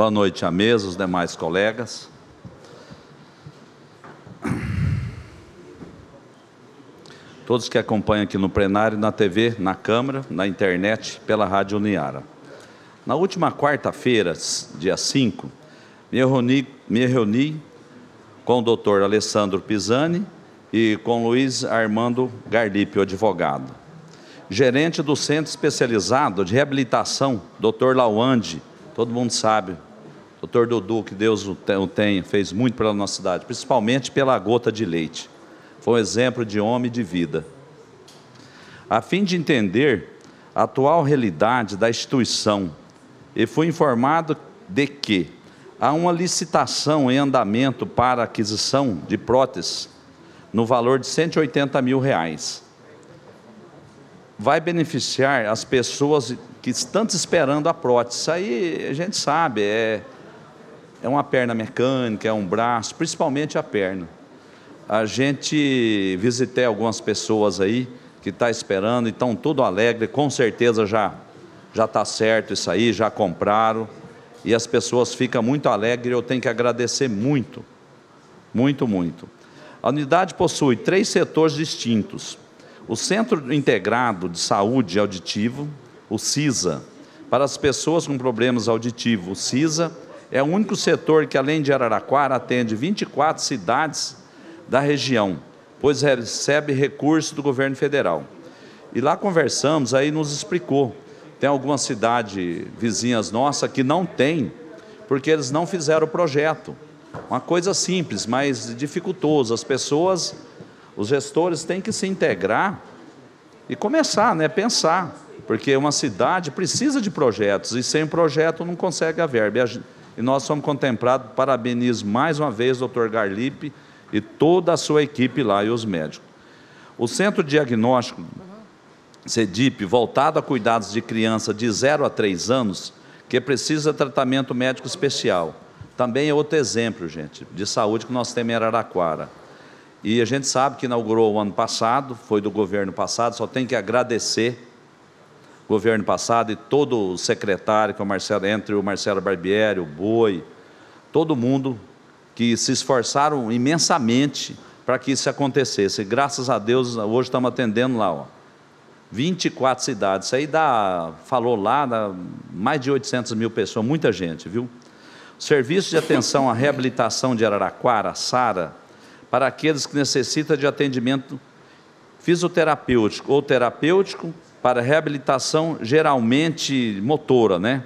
Boa noite à mesa, os demais colegas. Todos que acompanham aqui no plenário, na TV, na Câmara, na internet, pela Rádio Uniara. Na última quarta-feira, dia 5, me reuni, me reuni com o doutor Alessandro Pisani e com Luiz Armando Garlipe, o advogado. Gerente do Centro Especializado de Reabilitação, doutor Lawande, todo mundo sabe, Doutor Dudu, que Deus o tenha, fez muito pela nossa cidade, principalmente pela gota de leite. Foi um exemplo de homem de vida. A fim de entender a atual realidade da instituição, e fui informado de que há uma licitação em andamento para aquisição de próteses no valor de 180 mil reais. Vai beneficiar as pessoas que estão esperando a prótese. Isso aí a gente sabe, é, é uma perna mecânica, é um braço, principalmente a perna. A gente visitei algumas pessoas aí que estão tá esperando e estão tudo alegre, com certeza já já está certo isso aí, já compraram. E as pessoas ficam muito alegres, eu tenho que agradecer muito, muito, muito. A unidade possui três setores distintos: o Centro Integrado de Saúde Auditivo, o CISA, para as pessoas com problemas auditivos, o CISA é o único setor que, além de Araraquara, atende 24 cidades da região, pois recebe recursos do governo federal. E lá conversamos, aí nos explicou. Tem algumas cidades vizinhas nossas que não tem, porque eles não fizeram o projeto. Uma coisa simples, mas dificultosa. As pessoas, os gestores têm que se integrar e começar, né, pensar, porque uma cidade precisa de projetos e sem projeto não consegue a verba e nós somos contemplados. Parabenizo mais uma vez o Dr. Garlipe e toda a sua equipe lá e os médicos. O Centro Diagnóstico CEDIP, voltado a cuidados de criança de 0 a 3 anos, que precisa de tratamento médico especial. Também é outro exemplo, gente, de saúde que nós temos em Araraquara. E a gente sabe que inaugurou o ano passado, foi do governo passado, só tem que agradecer governo passado e todo o secretário, que é o Marcelo, entre o Marcelo Barbieri, o Boi, todo mundo que se esforçaram imensamente para que isso acontecesse. graças a Deus, hoje estamos atendendo lá, ó, 24 cidades. Isso aí dá, falou lá, dá mais de 800 mil pessoas, muita gente, viu? Serviço de atenção à reabilitação de Araraquara, SARA, para aqueles que necessitam de atendimento fisioterapêutico ou terapêutico para reabilitação geralmente motora, né?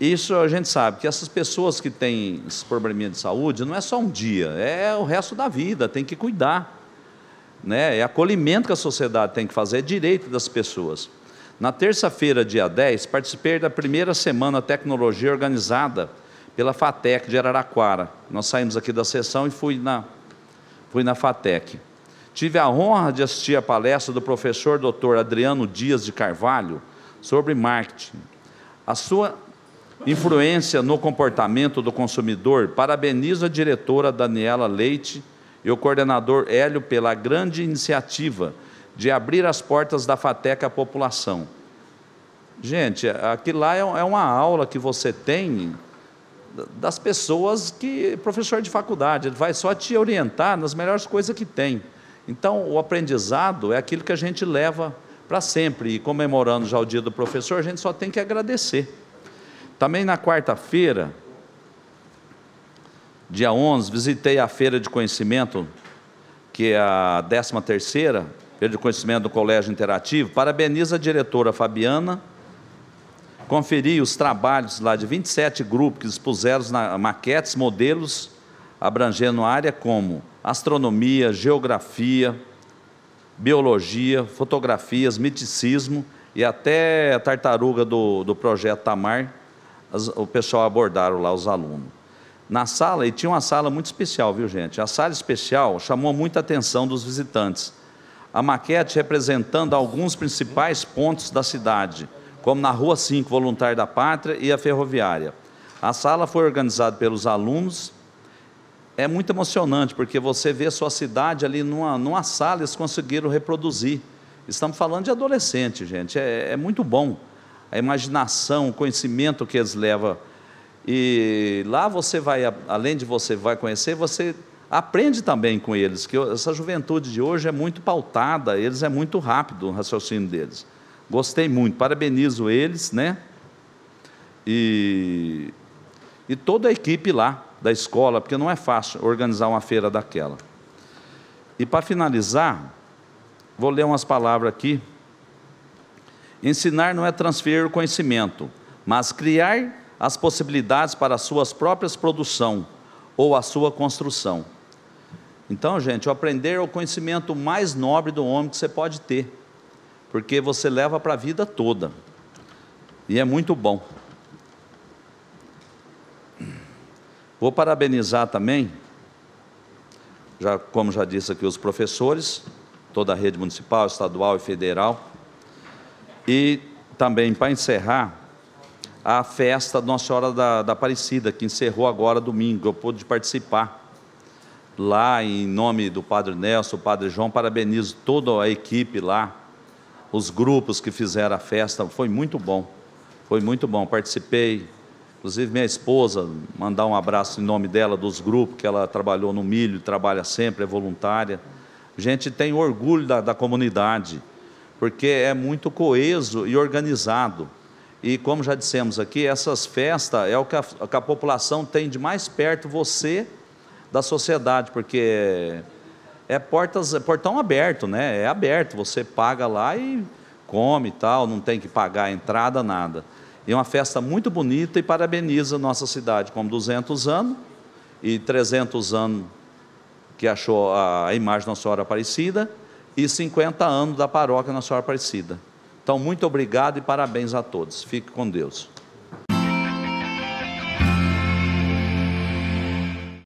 Isso a gente sabe que essas pessoas que têm esse probleminha de saúde não é só um dia, é o resto da vida, tem que cuidar. Né? É acolhimento que a sociedade tem que fazer, é direito das pessoas. Na terça-feira, dia 10, participei da primeira semana tecnologia organizada pela FATEC de Araraquara. Nós saímos aqui da sessão e fui na, fui na FATEC. Tive a honra de assistir a palestra do professor Dr. Adriano Dias de Carvalho sobre marketing. A sua influência no comportamento do consumidor parabenizo a diretora Daniela Leite e o coordenador Hélio pela grande iniciativa de abrir as portas da FATEC à população. Gente, aquilo lá é, é uma aula que você tem das pessoas que professor de faculdade, ele vai só te orientar nas melhores coisas que tem. Então, o aprendizado é aquilo que a gente leva para sempre. E comemorando já o dia do professor, a gente só tem que agradecer. Também na quarta-feira, dia 11, visitei a feira de conhecimento, que é a 13 terceira, feira de conhecimento do Colégio Interativo. Parabenizo a diretora Fabiana. Conferi os trabalhos lá de 27 grupos que expuseram na maquetes, modelos, abrangendo área como astronomia, geografia, biologia, fotografias, miticismo e até a tartaruga do, do projeto Tamar, as, o pessoal abordaram lá os alunos. Na sala, e tinha uma sala muito especial, viu gente? A sala especial chamou muita atenção dos visitantes. A maquete representando alguns principais pontos da cidade, como na Rua 5, Voluntário da Pátria e a Ferroviária. A sala foi organizada pelos alunos é muito emocionante, porque você vê sua cidade ali numa, numa sala, eles conseguiram reproduzir. Estamos falando de adolescente, gente, é, é muito bom. A imaginação, o conhecimento que eles levam. E lá você vai, além de você vai conhecer, você aprende também com eles, que essa juventude de hoje é muito pautada, eles é muito rápido o raciocínio deles. Gostei muito, parabenizo eles, né? E, e toda a equipe lá, da escola, porque não é fácil organizar uma feira daquela. E para finalizar, vou ler umas palavras aqui. Ensinar não é transferir o conhecimento, mas criar as possibilidades para suas próprias produção ou a sua construção. Então, gente, o aprender é o conhecimento mais nobre do homem que você pode ter, porque você leva para a vida toda. E é muito bom. Vou parabenizar também, já, como já disse aqui, os professores, toda a rede municipal, estadual e federal. E também, para encerrar, a festa Nossa Senhora da, da Aparecida, que encerrou agora domingo, eu pude participar. Lá, em nome do Padre Nelson, Padre João, parabenizo toda a equipe lá, os grupos que fizeram a festa, foi muito bom, foi muito bom. Participei, Inclusive, minha esposa, mandar um abraço em nome dela, dos grupos, que ela trabalhou no milho, trabalha sempre, é voluntária. A gente tem orgulho da, da comunidade, porque é muito coeso e organizado. E como já dissemos aqui, essas festas é o que a, que a, população tem de mais perto você da sociedade, porque é portas, é portão aberto, né? É aberto, você paga lá e come e tal, não tem que pagar entrada, nada. E uma festa muito bonita e parabeniza nossa cidade, como 200 anos e 300 anos que achou a imagem da Nossa Senhora Aparecida e 50 anos da paróquia Nossa Senhora Aparecida. Então, muito obrigado e parabéns a todos. Fique com Deus.